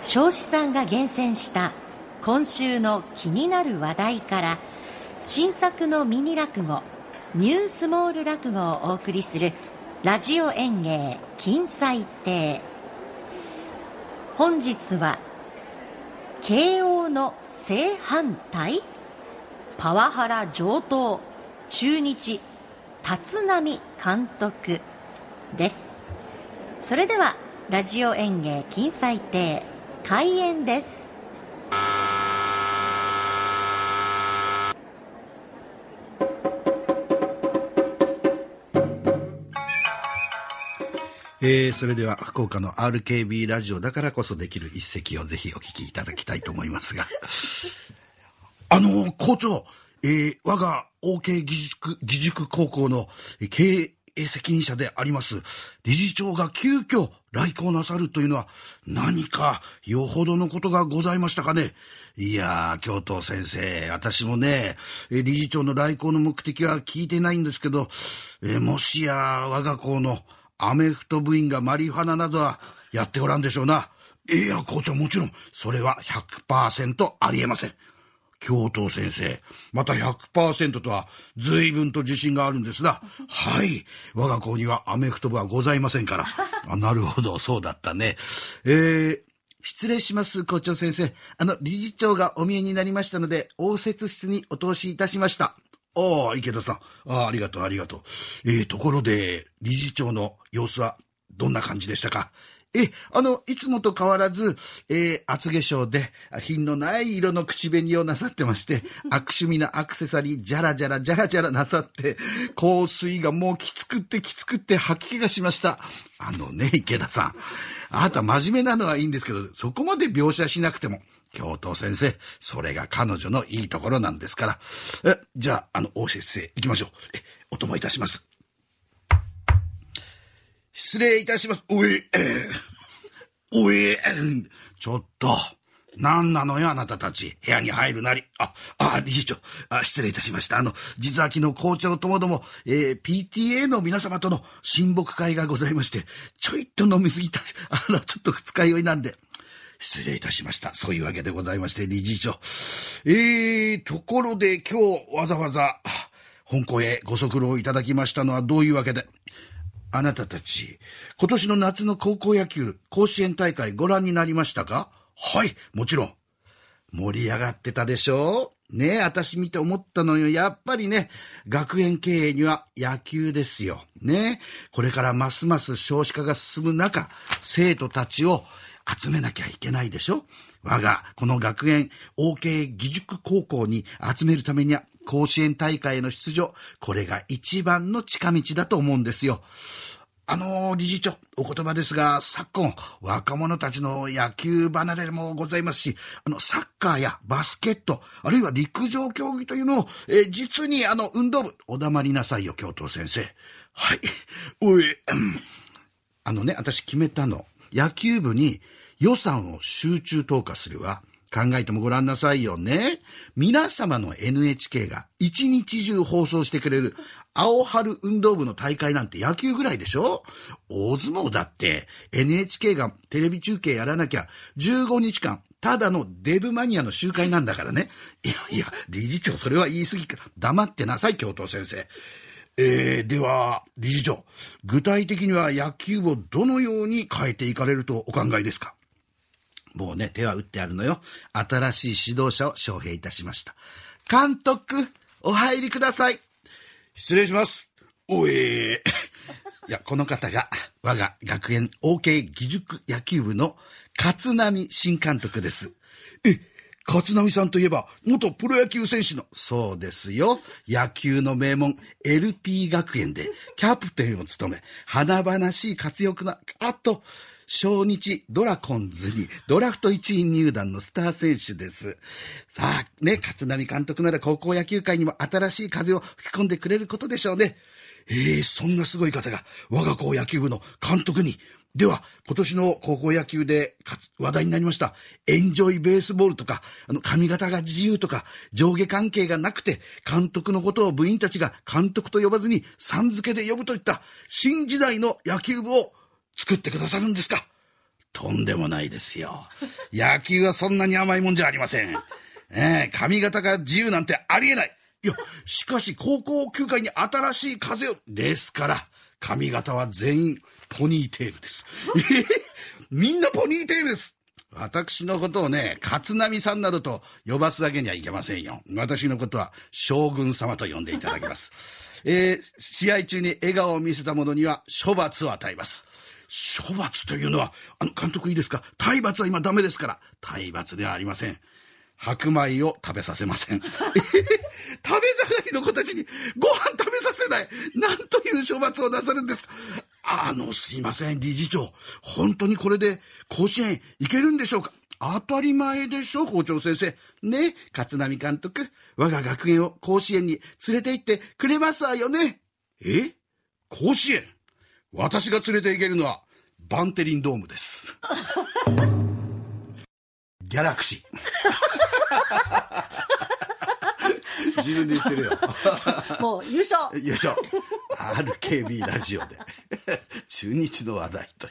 少子さんが厳選した今週の気になる話題から新作のミニ落語ニュースモール落語をお送りするラジオ演芸金彩亭本日は慶応の正反対パワハラ上等中日立浪監督ですそれではラジオ演芸金彩亭開演ですえー、それでは福岡の RKB ラジオだからこそできる一席をぜひお聞きいただきたいと思いますが あの校長、えー、我が OK 義塾義塾高校の経営責任者であります、理事長が急遽来校なさるというのは、何かよほどのことがございましたかね。いやー、教頭先生、私もね、理事長の来校の目的は聞いてないんですけど、えもしや、我が校のアメフト部員がマリファナなどはやっておらんでしょうな。いや、校長、もちろん、それは100%ありえません。教頭先生。また100%とは随分と自信があるんですが、はい。我が校にはアメフト部はございませんから。あなるほど、そうだったね。えー、失礼します、校長先生。あの、理事長がお見えになりましたので、応接室にお通しいたしました。ああ、池田さん。ああ、ありがとう、ありがとう。えー、ところで、理事長の様子はどんな感じでしたかえ、あの、いつもと変わらず、えー、厚化粧で、品のない色の口紅をなさってまして、悪趣味なアクセサリー、じゃらじゃらじゃらじゃらなさって、香水がもうきつくってきつくって吐き気がしました。あのね、池田さん。あなた真面目なのはいいんですけど、そこまで描写しなくても、教頭先生、それが彼女のいいところなんですから。え、じゃあ、あの、大先生、行きましょう。え、お供いたします。失礼いたします。おえ、おえ、ちょっと。何なのよ、あなたたち。部屋に入るなり。あ、あ、理事長。あ失礼いたしました。あの、実は昨日校長ともども、えー、PTA の皆様との親睦会がございまして、ちょいっと飲みすぎた。あの、ちょっと二日酔いなんで。失礼いたしました。そういうわけでございまして、理事長。えー、ところで今日わざわざ、本校へご足労いただきましたのはどういうわけであなたたち、今年の夏の高校野球、甲子園大会ご覧になりましたかはい、もちろん。盛り上がってたでしょねえ、私見て思ったのよ。やっぱりね、学園経営には野球ですよ。ねえ、これからますます少子化が進む中、生徒たちを集めなきゃいけないでしょ我が、この学園、OK 義塾高校に集めるためには、甲子園大会への出場、これが一番の近道だと思うんですよ。あの、理事長、お言葉ですが、昨今、若者たちの野球離れもございますし、あの、サッカーやバスケット、あるいは陸上競技というのを、え実にあの、運動部、お黙りなさいよ、教頭先生。はい。おい、あのね、私決めたの。野球部に予算を集中投下するわ。考えてもごらんなさいよね。皆様の NHK が一日中放送してくれる青春運動部の大会なんて野球ぐらいでしょ大相撲だって NHK がテレビ中継やらなきゃ15日間ただのデブマニアの集会なんだからね。いやいや、理事長それは言い過ぎか。黙ってなさい、教頭先生。えー、では、理事長、具体的には野球をどのように変えていかれるとお考えですかもうね、手は打ってあるのよ。新しい指導者を招聘いたしました。監督、お入りください。失礼します。おえー、いや、この方が、我が学園 OK 義塾野球部の勝浪新監督です。え、勝浪さんといえば、元プロ野球選手の、そうですよ。野球の名門、LP 学園で、キャプテンを務め、華々しい活躍な、あと、小日ドラコンズにドラフト1位入団のスター選手です。さあ、ね、勝浪監督なら高校野球界にも新しい風を吹き込んでくれることでしょうね。ええー、そんなすごい方が我が校野球部の監督に。では、今年の高校野球で話題になりました。エンジョイベースボールとか、あの、髪型が自由とか、上下関係がなくて、監督のことを部員たちが監督と呼ばずに、さん付けで呼ぶといった、新時代の野球部を作ってくださるんですかとんでもないですよ。野球はそんなに甘いもんじゃありません。ええ髪型が自由なんてありえない。いや、しかし高校球界に新しい風を。ですから、髪型は全員ポニーテールです。え みんなポニーテールです。私のことをね、勝浪さんなどと呼ばすだけにはいけませんよ。私のことは将軍様と呼んでいただきます。えー、試合中に笑顔を見せた者には処罰を与えます。処罰というのは、あの、監督いいですか体罰は今ダメですから。体罰ではありません。白米を食べさせません。食べ盛りの子たちにご飯食べさせない。なんという処罰をなさるんですか。あの、すいません、理事長。本当にこれで甲子園行けるんでしょうか当たり前でしょ、校長先生。ね、勝浪監督。我が学園を甲子園に連れて行ってくれますわよね。え甲子園私が連れて行けるのは、バンテリンドームです。ギャラクシー。自分で言ってるよ。もう優勝優勝 !RKB ラジオで。中日の話題とい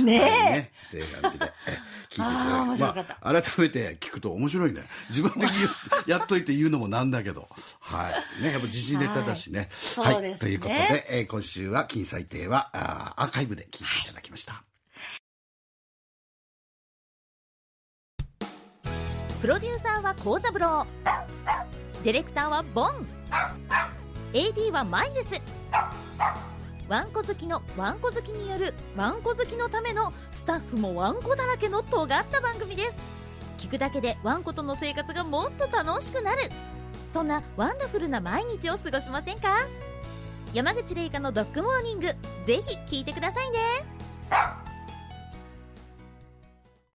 う。ねえ、ね、っていう感じで、聞いていただき、まあ、改めて聞くと面白いね。自分で やっといて言うのもなんだけど。はい。ね、やっぱ時事ネタだしね。はい。はいね、ということで、えー、今週は金採定はあアーカイブで聞いていただきました。はいプロデューサーは幸三郎ディレクターはボン AD はマイルスわんこ好きのわんこ好きによるわんこ好きのためのスタッフもわんこだらけの尖った番組です聞くだけでわんことの生活がもっと楽しくなるそんなワンダフルな毎日を過ごしませんか山口玲香のドッグモーニングぜひ聞いてくださいね